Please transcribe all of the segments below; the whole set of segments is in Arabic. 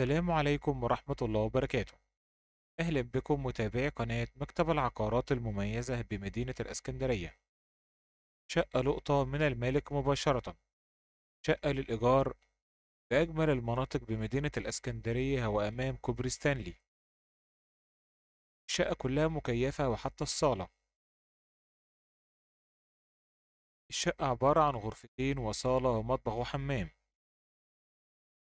السلام عليكم ورحمة الله وبركاته أهلا بكم متابعي قناة مكتب العقارات المميزة بمدينة الإسكندرية شقة لقطة من المالك مباشرة شقة للإيجار بأجمل المناطق بمدينة الإسكندرية وأمام كوبري ستانلي الشقة كلها مكيفة وحتى الصالة الشقة عبارة عن غرفتين وصالة ومطبخ وحمام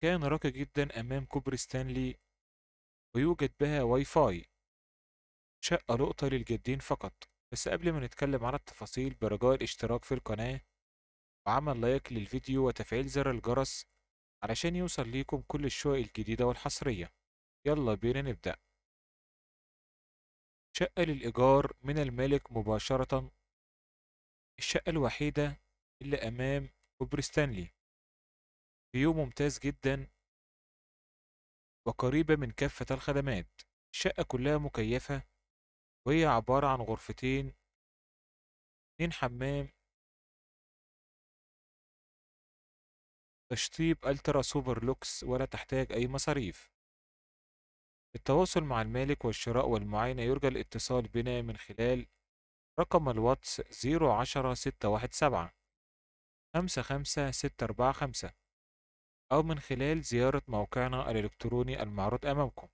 كان راقي جدا أمام كوبري ستانلي ويوجد بها واي فاي شقة لقطة للجادين فقط بس قبل ما نتكلم على التفاصيل برجاء الاشتراك في القناة وعمل لايك للفيديو وتفعيل زر الجرس علشان يوصل ليكم كل الشقق الجديدة والحصرية يلا بينا نبدأ شقة للإيجار من الملك مباشرة الشقة الوحيدة اللي أمام كوبري ستانلي فيو ممتاز جدا وقريبة من كافة الخدمات الشقة كلها مكيفة وهي عبارة عن غرفتين اتنين حمام تشطيب الترا سوبر لوكس ولا تحتاج أي مصاريف التواصل مع المالك والشراء والمعاينة يرجى الاتصال بنا من خلال رقم الواتس ستة أربعة 55645 أو من خلال زيارة موقعنا الإلكتروني المعروض أمامكم